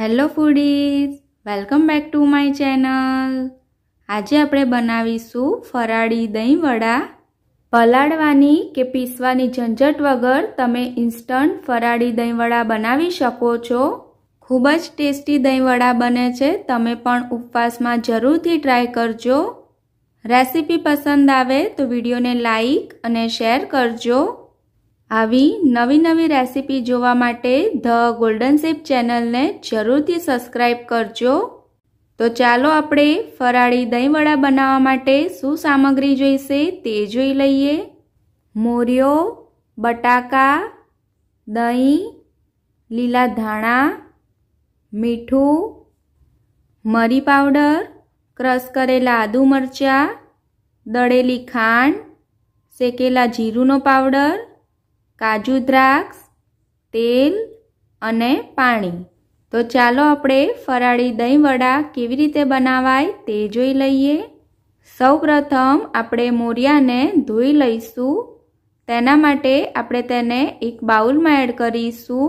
hello foodies welcome back to my channel આજે આપણે બનાવીશું ફરાળી દહીં વડા પલાળવાની કે પીસવાની ઝંઝટ વગર તમે ઇન્સ્ટન્ટ ફરાળી દહીં વડા બનાવી શકો છો ખૂબ જ ટેસ્ટી દહીં વડા બને છે તમે પણ ઉપવાસમાં જરૂરથી ટ્રાય કરજો રેસીપી પસંદ આવે તો વિડીયોને લાઈક અને શેર કરજો આવી નવી નવી રેસીપી જોવા માટે ધ ગોલ્ડન શેપ ચેનલને જરૂરથી સબસ્ક્રાઈબ કરજો તો ચાલો આપણે ફરાળી દહીંવડા બનાવવા માટે શું સામગ્રી જોઈશે તે જોઈ લઈએ મોર્યો બટાકા દહીં લીલા ધાણા મીઠું મરી પાવડર ક્રશ કરેલા આદુ મરચાં દળેલી ખાંડ શેકેલા જીરુંનો પાવડર કાજુ દ્રાક્ષ તેલ અને પાણી તો ચાલો આપણે ફરાળી દહીં વડા કેવી રીતે બનાવાય તે જોઈ લઈએ સૌપ્રથમ આપણે મોરિયાને ધોઈ લઈશું તેના માટે આપણે તેને એક બાઉલમાં એડ કરીશું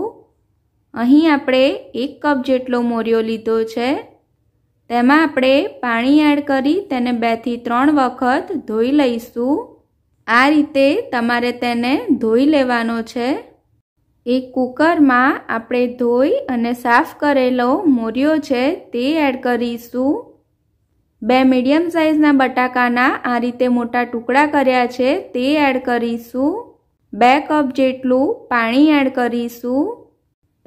અહીં આપણે એક કપ જેટલો મોરિયો લીધો છે તેમાં આપણે પાણી એડ કરી તેને બેથી ત્રણ વખત ધોઈ લઈશું આ રીતે તમારે તેને ધોઈ લેવાનો છે એ કુકરમાં આપણે ધોઈ અને સાફ કરેલો મોર્યો છે તે એડ કરીશું બે મીડિયમ સાઇઝના બટાકાના આ રીતે મોટા ટુકડા કર્યા છે તે એડ કરીશું બે કપ જેટલું પાણી એડ કરીશું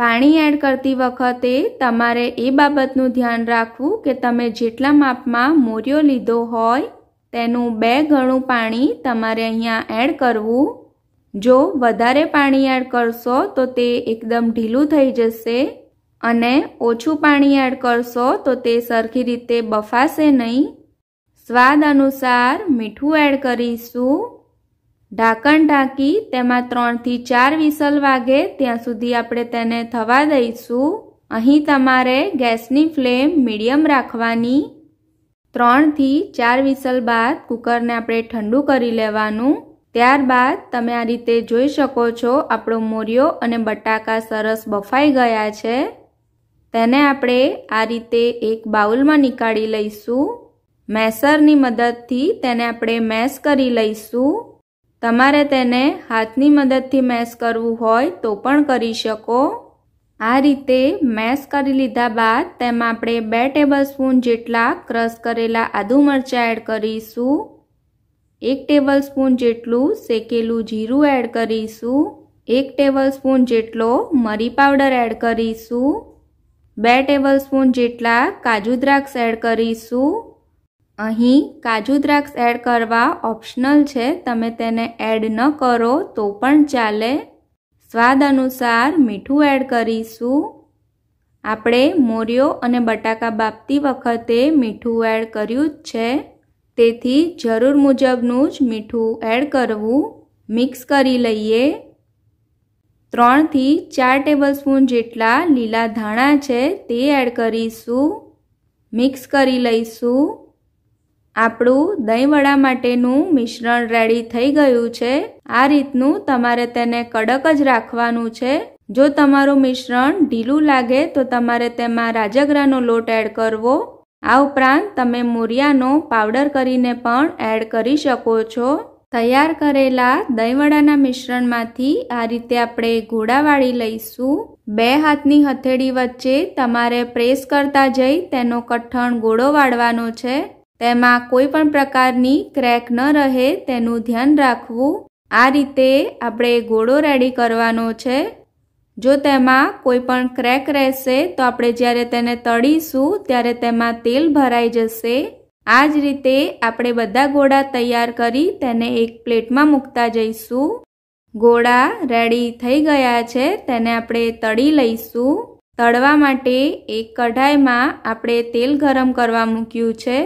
પાણી એડ કરતી વખતે તમારે એ બાબતનું ધ્યાન રાખવું કે તમે જેટલા માપમાં મોર્યો લીધો હોય તેનું બે ગણું પાણી તમારે અહીંયા એડ કરવું જો વધારે પાણી એડ કરશો તો તે એકદમ ઢીલું થઈ જશે અને ઓછું પાણી એડ કરશો તો તે સરખી રીતે બફાશે નહીં સ્વાદ અનુસાર મીઠું એડ કરીશું ઢાંકણ ઢાંકી તેમાં ત્રણથી ચાર વિસલ વાગે ત્યાં સુધી આપણે તેને થવા દઈશું અહીં તમારે ગેસની ફ્લેમ મીડિયમ રાખવાની ત્રણથી ચાર વિસલ બાદ કુકરને આપણે ઠંડુ કરી લેવાનું ત્યારબાદ તમે આ રીતે જોઈ શકો છો આપણો મોરિયો અને બટાકા સરસ બફાઈ ગયા છે તેને આપણે આ રીતે એક બાઉલમાં નીકાળી લઈશું મેસરની મદદથી તેને આપણે મેસ કરી લઈશું તમારે તેને હાથની મદદથી મેસ કરવું હોય તો પણ કરી શકો આ રીતે મેસ કરી લીધા બાદ તેમાં આપણે બે ટેબલ સ્પૂન જેટલા ક્રશ કરેલા આદુ મરચાં એડ કરીશું એક ટેબલ સ્પૂન જેટલું શેકેલું જીરું એડ કરીશું એક ટેબલ સ્પૂન જેટલો મરી પાવડર એડ કરીશું બે ટેબલ સ્પૂન જેટલા કાજુ દ્રાક્ષ એડ કરીશું અહીં કાજુ દ્રાક્ષ એડ કરવા ઓપ્શનલ છે તમે તેને એડ ન કરો તો પણ ચાલે સ્વાદ અનુસાર મીઠું એડ કરીશું આપણે મોરિયો અને બટાકા બાપતી વખતે મીઠું એડ કર્યું જ છે તેથી જરૂર મુજબનું જ મીઠું એડ કરવું મિક્સ કરી લઈએ ત્રણથી ચાર ટેબલસ્પૂન જેટલા લીલા ધાણા છે તે એડ કરીશું મિક્સ કરી લઈશું આપણું દહીંવડા માટેનું મિશ્રણ રેડી થઈ ગયું છે આ રીતનું તમારે તેને કડક જ રાખવાનું છે જો તમારું મિશ્રણ ઢીલું લાગે તો તમારે તેમાં રાજગરાનો લોટ એડ કરવો આ ઉપરાંત તમે મૂરિયાનો પાવડર કરીને પણ એડ કરી શકો છો તૈયાર કરેલા દહીંવડાના મિશ્રણમાંથી આ રીતે આપણે ઘોડા વાળી લઈશું બે હાથની હથેળી વચ્ચે તમારે પ્રેસ કરતા જઈ તેનો કઠણ ગોળો વાળવાનો છે તેમાં કોઈ પણ પ્રકારની ક્રેક ન રહે તેનું ધ્યાન રાખવું આ રીતે આપણે ગોળો રેડી કરવાનો છે જો તેમાં કોઈ પણ ક્રેક રહેશે તો આપણે જ્યારે તેને તળીશું ત્યારે તેમાં તેલ ભરાઈ જશે આ જ રીતે આપણે બધા ગોળા તૈયાર કરી તેને એક પ્લેટમાં મૂકતા જઈશું ગોળા રેડી થઈ ગયા છે તેને આપણે તળી લઈશું તળવા માટે એક કઢાઈમાં આપણે તેલ ગરમ કરવા મૂક્યું છે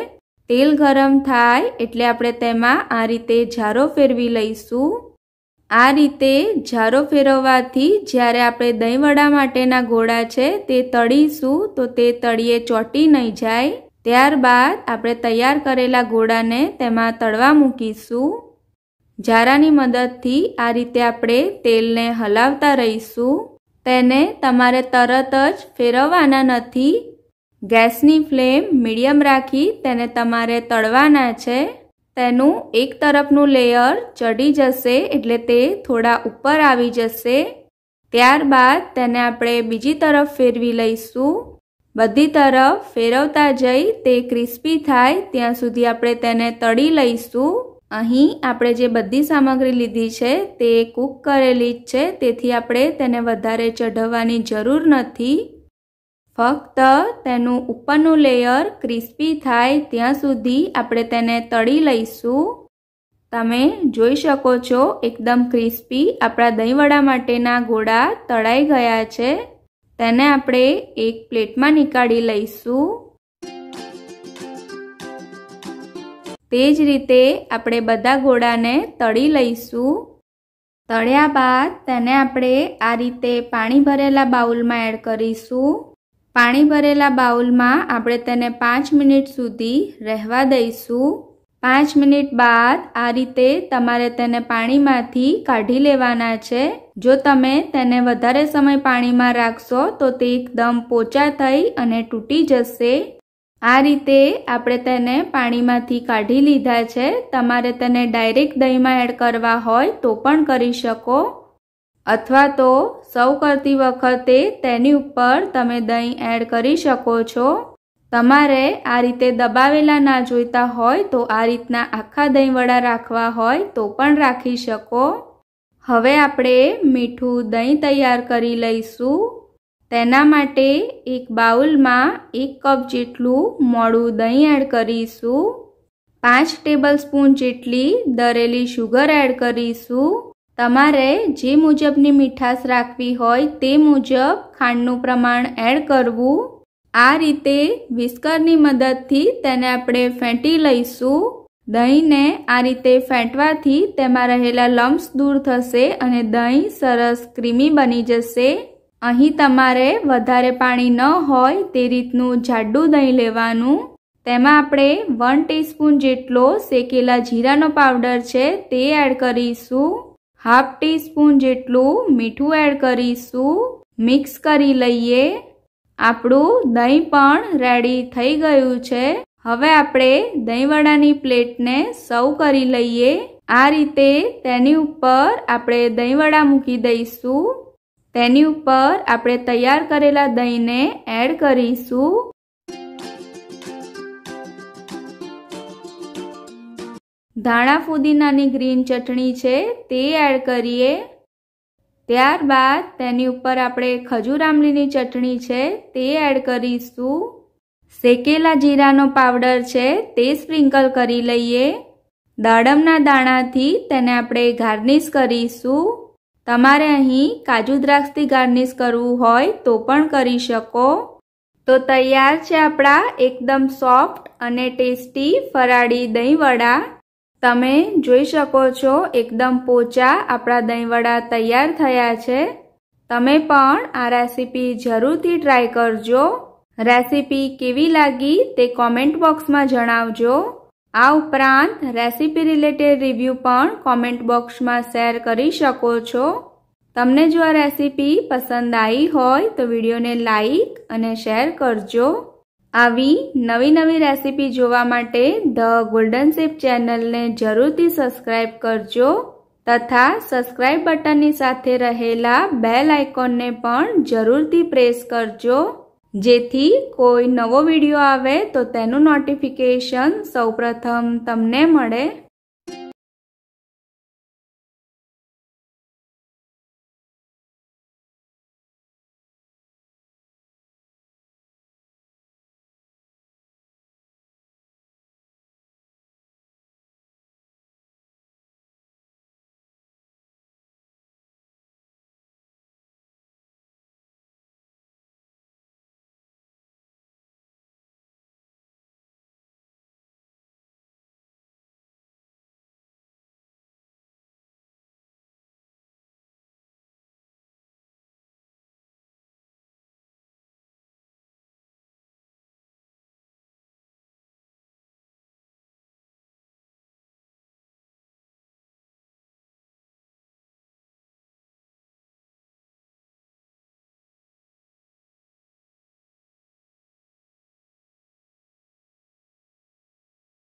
તેલ ગરમ થાય એટલે આપણે તેમાં આ રીતે ઝારો ફેરવી લઈશું આ રીતે ઝારો ફેરવવાથી જ્યારે આપણે દહીંવડા માટેના ગોળા છે તે તળીશું તો તે તળીએ ચોટી નહીં જાય ત્યારબાદ આપણે તૈયાર કરેલા ગોળાને તેમાં તળવા મૂકીશું ઝારાની મદદથી આ રીતે આપણે તેલને હલાવતા રહીશું તેને તમારે તરત જ ફેરવવાના નથી ગેસની ફ્લેમ મીડિયમ રાખી તેને તમારે તળવાના છે તેનું એક તરફનું લેયર ચડી જશે એટલે તે થોડા ઉપર આવી જશે ત્યારબાદ તેને આપણે બીજી તરફ ફેરવી લઈશું બધી તરફ ફેરવતા જઈ તે ક્રિસ્પી થાય ત્યાં સુધી આપણે તેને તળી લઈશું અહીં આપણે જે બધી સામગ્રી લીધી છે તે કૂક કરેલી જ છે તેથી આપણે તેને વધારે ચઢવવાની જરૂર નથી ફક્ત તેનું ઉપરનું લેયર ક્રિસ્પી થાય ત્યાં સુધી આપણે તેને તળી લઈશું તમે જોઈ શકો છો એકદમ ક્રિસ્પી આપણા દહીંવડા માટેના ગોળા તળાઈ ગયા છે તેને આપણે એક પ્લેટમાં નીકાળી લઈશું તે જ રીતે આપણે બધા ગોળાને તળી લઈશું તળ્યા બાદ તેને આપણે આ રીતે પાણી ભરેલા બાઉલમાં એડ કરીશું પાણી ભરેલા બાઉલમાં આપણે તેને પાંચ મિનિટ સુધી રહેવા દઈશું પાંચ મિનિટ બાદ આ રીતે તમારે તેને પાણીમાંથી કાઢી લેવાના છે જો તમે તેને વધારે સમય પાણીમાં રાખશો તો તે એકદમ પોચા થઈ અને તૂટી જશે આ રીતે આપણે તેને પાણીમાંથી કાઢી લીધા છે તમારે તેને ડાયરેક્ટ દહીંમાં એડ કરવા હોય તો પણ કરી શકો અથવા તો સૌ કરતી વખતે તેની ઉપર તમે દહીં એડ કરી શકો છો તમારે આ રીતે દબાવેલા ના જોઈતા હોય તો આ રીતના આખા દહીંવડા રાખવા હોય તો પણ રાખી શકો હવે આપણે મીઠું દહીં તૈયાર કરી લઈશું તેના માટે એક બાઉલમાં એક કપ જેટલું મોડું દહીં એડ કરીશું પાંચ ટેબલ સ્પૂન જેટલી દરેલી શુગર એડ કરીશું તમારે જે મુજબની મીઠાશ રાખવી હોય તે મુજબ ખાંડનું પ્રમાણ એડ કરવું આ રીતે વિસ્કરની મદદથી તેને આપણે ફેંટી લઈશું દહીંને આ રીતે ફેંટવાથી તેમાં રહેલા લમ્સ દૂર થશે અને દહીં સરસ ક્રીમી બની જશે અહીં તમારે વધારે પાણી ન હોય તે રીતનું જાડું દહીં લેવાનું તેમાં આપણે વન ટીસ્પૂન જેટલો શેકેલા જીરાનો પાવડર છે તે એડ કરીશું હાફ ટી સ્પૂન જેટલું મીઠું એડ કરીશું મિક્સ કરી લઈએ આપણું દહીં પણ રેડી થઈ ગયું છે હવે આપણે દહીંવડાની પ્લેટને સર્વ કરી લઈએ આ રીતે તેની ઉપર આપણે દહીંવડા મૂકી દઈશું તેની ઉપર આપણે તૈયાર કરેલા દહીંને એડ કરીશું ધાણા ફુદીનાની ગ્રીન ચટણી છે તે એડ કરીએ ત્યારબાદ તેની ઉપર આપણે ખજૂર આંબલીની ચટણી છે તે એડ કરીશું શેકેલા જીરાનો પાવડર છે તે સ્પ્રિંકલ કરી લઈએ દાડમના દાણાથી તેને આપણે ગાર્નિશ કરીશું તમારે અહીં કાજુ દ્રાક્ષથી ગાર્નિશ કરવું હોય તો પણ કરી શકો તો તૈયાર છે આપણા એકદમ સોફ્ટ અને ટેસ્ટી ફરાળી દહીંવડા તમે જોઈ શકો છો એકદમ પોચા આપણા દહીંવડા તૈયાર થયા છે તમે પણ આ રેસીપી જરૂરથી ટ્રાય કરજો રેસીપી કેવી લાગી તે કોમેન્ટ બોક્સમાં જણાવજો આ ઉપરાંત રેસીપી રિલેટેડ રિવ્યૂ પણ કોમેન્ટ બોક્સમાં શેર કરી શકો છો તમને જો આ રેસીપી પસંદ આવી હોય તો વિડીયોને લાઈક અને શેર કરજો આવી નવી નવી રેસીપી જોવા માટે ધ ગોલ્ડન શેપ ચેનલને જરૂરથી સબસ્ક્રાઈબ કરજો તથા સબસ્ક્રાઈબ બટનની સાથે રહેલા બેલ આઇકોનને પણ જરૂરથી પ્રેસ કરજો જેથી કોઈ નવો વિડીયો આવે તો તેનું નોટિફિકેશન સૌપ્રથમ તમને મળે